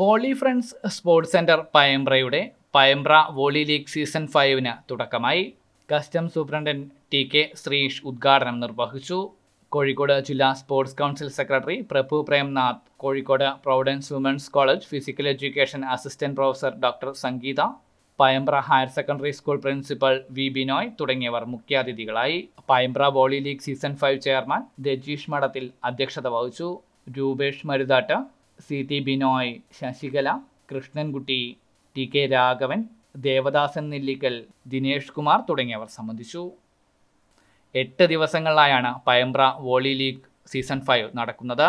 volley friends sports centre പയംബ്രയുടെ Payambra volley league season ഫൈവിന് തുടക്കമായി customs superintendent T K Sreesh ഉദ്ഘാടനം നിർവഹിച്ചു കോഴിക്കോട് ജില്ലാ sports council secretary Prabhu Premnath Kozhikode Providence women's college physical education assistant professor doctor Sangeetha Payambra higher secondary school principal V Binoy തുടങ്ങിയവർ മുഖ്യാതിഥികളായി Payambra volley league season five chairman Rajeesh Madathil അധ്യക്ഷത വഹിച്ചു Roopesh Maruthat C T Binoy Sasikala Krishnankutty T K Raghavan Devadasan Nellikkal Dinesh Kumar തുടങ്ങിയവർ സംബന്ധിച്ചു എട്ട് ദിവസങ്ങളിലായാണ് Payambra volley league season five നടക്കുന്നത്